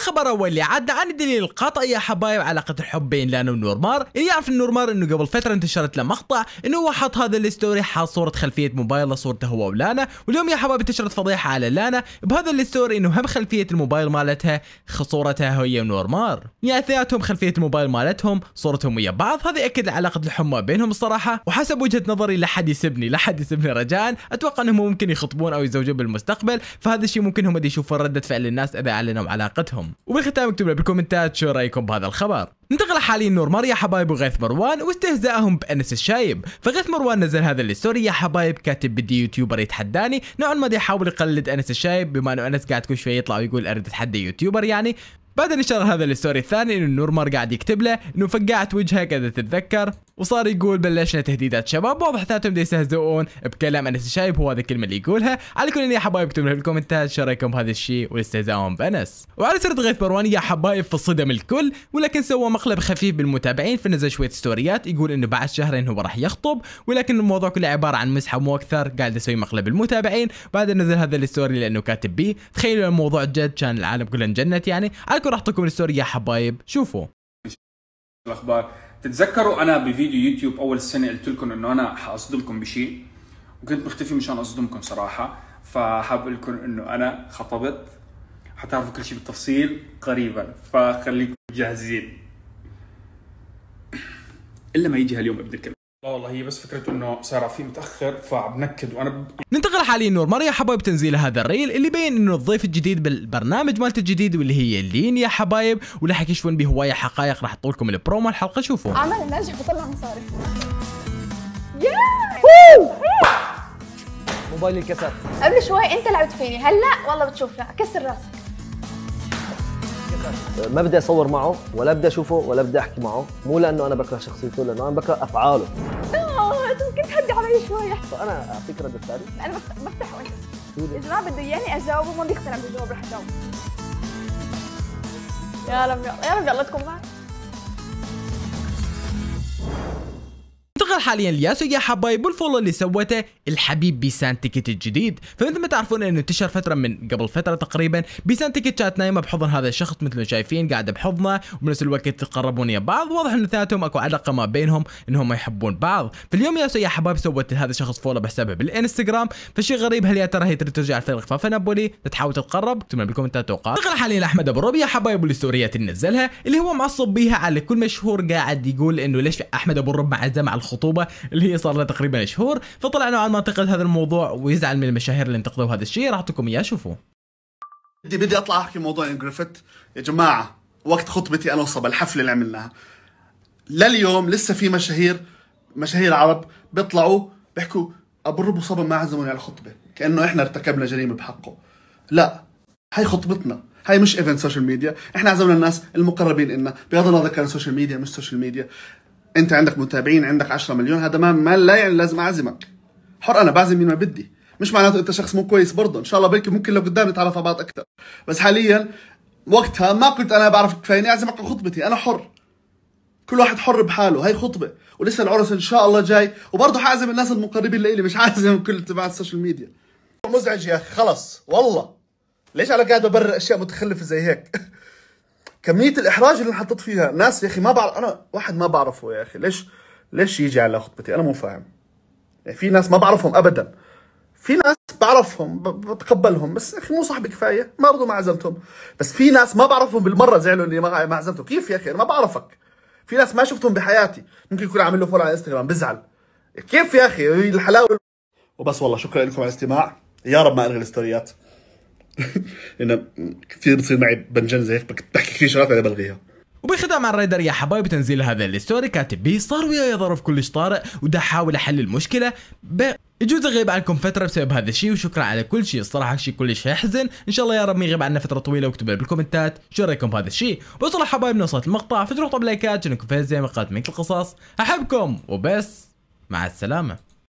الخبر اول اللي عدى عن الدليل القطعي يا حبايب علاقه الحب بين لانا ونورمار اللي يعرف ان نورمار انه قبل فتره انتشرت له مقطع انه هو حط هذا الستوري حاط صوره خلفيه موبايله صورته هو ولانا واليوم يا حبايب انتشرت فضيحه على لانا بهذا الستوري انه هم خلفيه الموبايل مالتها صورتها هي ونورمار يعني اثنيناتهم خلفيه الموبايل مالتهم صورتهم ويا بعض هذا ياكد علاقه الحب ما بينهم الصراحه وحسب وجهه نظري لا حد يسبني لا حد يسبني رجاء اتوقع انهم ممكن يخطبون او يتزوجون بالمستقبل فهذا الشيء ممكن هم يشوفون رده فعل الناس اذا اعلنوا علاقتهم وبالختام اكتبوا بالكومنتات شو رايكم بهذا الخبر ننتقل حاليا نور ماريا حبايب وغيث مروان واستهزائهم بانس الشايب فغيث مروان نزل هذا الستوري يا حبايب كاتب بدي يوتيوبر يتحداني نوعا ما يحاول يقلد انس الشايب بما انه انس قاعد كل شويه يطلع ويقول اريد اتحدى يوتيوبر يعني بعدين نشر هذا الستوري الثاني انه نورمر قاعد يكتب له انه فقعت وجهك اذا تتذكر وصار يقول بلشنا تهديدات شباب واضح ذاتهم يستهزئون بكلام انس الشايب هو هذا الكلمه اللي يقولها على كل يا حبايب اكتبوا لي بالكومنتات شو رايكم بهذا الشيء والاستهزاء بانس وعلى سيره غيث مروان يا حبايب في الصدم الكل ولكن سوى مقلب خفيف بالمتابعين فنزل شويه ستوريات يقول انه بعد شهرين هو راح يخطب ولكن الموضوع كله عباره عن مسحه مو اكثر قاعد يسوي مقلب المتابعين بعد نزل هذا الستوري لانه كاتب بيه تخيلوا الموضوع جد كان العالم كله انجنت يعني على كل اعطيكم الستوري يا حبايب شوفوا الاخبار تتذكروا انا بفيديو يوتيوب اول السنه قلت لكم انه انا حاصدمكم بشيء وكنت مختفي مشان اصدمكم صراحه فحاب لكم انه انا خطبت حتعرفوا كل شيء بالتفصيل قريبا فخليكم جاهزين الا ما يجي هاليوم ابن الكلب لا والله هي بس فكرته انه صار في متاخر فبنكد وانا ب... ننتقل حاليا نور ماريا حبايب تنزيل هذا الريل اللي بين انه الضيف الجديد بالبرنامج مالته الجديد واللي هي لين يا حبايب وراح يكشفون بهوايه حقائق راح احط لكم البرومو الحلقه شوفوا عمل ناجح بطلع مصاري موبايلي انكسر قبل شوي انت لعبت فيني هلا هل والله بتشوف لا كسر راسك ما بدي اصور معه ولا بدي اشوفه ولا بدي احكي معه مو لانه انا بكره شخصيته لانه انا بكره افعاله كنت هدي علي شوي فانا اعطيك رد فعلي انا بفتح وانت اذا ما بده اياني اجاوبه ما بيقتنع بالجواب رح اجاوبه يا رب يا رب يلا تكون معك حاليا الياسو يا حبايب الفولو اللي سوته الحبيب بيسان تيكت الجديد فمثل ما تعرفون انه انتشر فتره من قبل فتره تقريبا بيسان تيكت كانت نايمه بحضن هذا الشخص مثل ما شايفين قاعده بحضنه وبنفس الوقت تقربون يا بعض واضح انه ثلاثهم اكو علاقه ما بينهم انهم يحبون بعض فاليوم ياسو يا حبايب سوت هذا الشخص فولو بحسابها بالانستغرام فشي غريب هل يا ترى هي ترجع لفريق فنابولي نابولي تحاول تتقرب اكتبوا بالكومنتات توقعات دخل حاليا احمد ابو يا حبايب والستوريات اللي نزلها اللي هو معصب بيها على كل مشهور قاعد يقول انه ليش احمد ابو الربيع مع الخطوب الخطوبه اللي هي صار لها تقريبا شهور فطلع نوعا ما انتقد هذا الموضوع ويزعل من المشاهير اللي انتقدوا هذا الشيء راح اعطيكم اياه شوفوا بدي بدي اطلع احكي موضوع انجريفت يا جماعه وقت خطبتي انا وصبا الحفله اللي عملناها لليوم لسه في مشاهير مشاهير عرب بيطلعوا بيحكوا ابو الرب وصبا ما عزموني على الخطبه كانه احنا ارتكبنا جريمه بحقه لا هاي خطبتنا هاي مش ايفنت سوشيال ميديا احنا عزمنا الناس المقربين لنا بغض النظر كان سوشيال ميديا مش سوشيال ميديا انت عندك متابعين عندك 10 مليون هذا ما, ما لا يعني لازم اعزمك حر انا بعزم مين ما بدي مش معناته انت شخص مو كويس برضه ان شاء الله بلكي ممكن لو قدام نتعرف على بعض اكثر بس حاليا وقتها ما كنت انا بعرف كفايه اني اعزمك على خطبتي انا حر كل واحد حر بحاله هاي خطبه ولسه العرس ان شاء الله جاي وبرضه حازم الناس المقربين لإلي مش حازم كل تبع السوشيال ميديا مزعج يا اخي خلص والله ليش انا قاعد ببرر اشياء متخلفه زي هيك كميه الاحراج اللي انحطيت فيها ناس يا اخي ما بعرف انا واحد ما بعرفه يا اخي ليش ليش يجي على خطبتي انا مو فاهم يعني في ناس ما بعرفهم ابدا في ناس بعرفهم بتقبلهم بس اخي مو صاحبي كفايه ما برضه ما عزمتهم بس في ناس ما بعرفهم بالمره زعلوا اني ما عزمتهم كيف يا اخي انا ما بعرفك في ناس ما شفتهم بحياتي ممكن يكون عامل له فولو على انستغرام بزعل كيف يا اخي الحلاوه وبس والله شكرا لكم على الاستماع يا رب ما الغي الستوريات لان كثير بصير معي بنجنزه هيك كثير شغلات على بلغيها وبخدام عن رايدر يا حبايب تنزيل هذا الستوري كاتب بي صار وياي ظرف كلش طارئ ودا احاول احل المشكله ب... يجوز اغيب عنكم فتره بسبب هذا الشيء وشكرا على كل شيء الصراحه شيء كلش يحزن ان شاء الله يا رب ما يغيب عنا فتره طويله واكتبوا بالكومنتات شو رايكم بهذا الشيء بصراحه حبايبي نوصل المقطع فتروحوا طب لايكات جنكم زي ما قالت منك القصص احبكم وبس مع السلامه